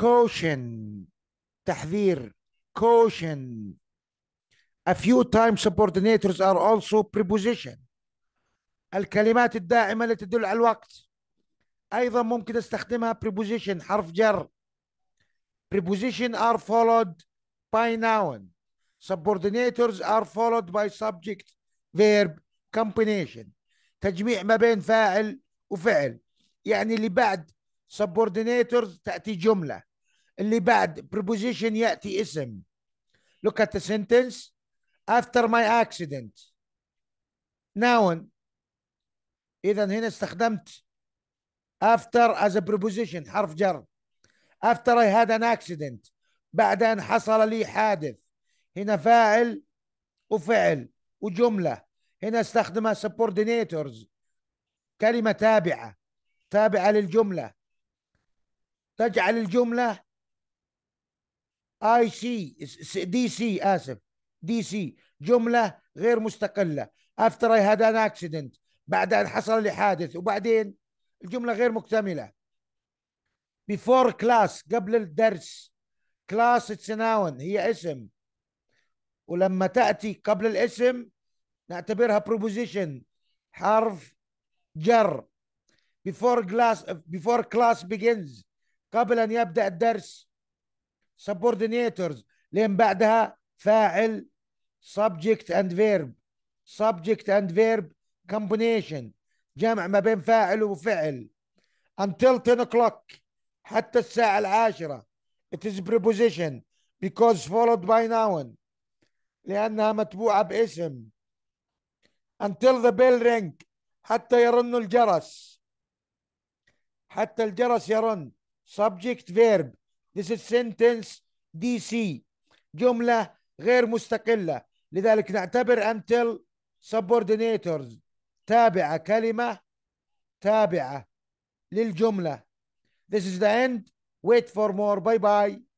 كوشن تحذير كوشن A few time subordinators are also preposition الكلمات الدائمة التي تدل على الوقت أيضا ممكن استخدمها preposition حرف جر preposition are followed by noun subordinators are followed by subject verb combination تجميع ما بين فاعل وفعل يعني اللي بعد subordinators تأتي جملة اللي بعد preposition ياتي اسم look at the sentence after my accident noun اذا هنا استخدمت after as a preposition حرف جر after I had an accident بعد أن حصل لي حادث هنا فاعل وفعل وجملة هنا استخدمها subordinators كلمة تابعة تابعة للجملة تجعل الجملة اي سي دي سي اسف دي سي جمله غير مستقله افتر اي هاد ان اكسيدنت بعد ان حصل لي حادث وبعدين الجمله غير مكتمله before كلاس قبل الدرس كلاس تتناون هي اسم ولما تاتي قبل الاسم نعتبرها بروبوزيشن حرف جر before class before class begins قبل ان يبدا الدرس subordinators لين بعدها فاعل subject and verb subject and verb combination جمع ما بين فاعل وفعل until 10 o'clock حتى الساعة العاشرة it is preposition because followed by noun لأنها متبوعة باسم until the bell ring حتى يرن الجرس حتى الجرس يرن subject verb This is sentence DC جملة غير مستقلة لذلك نعتبر until subordinators تابعة كلمة تابعة للجملة This is the end wait for more bye bye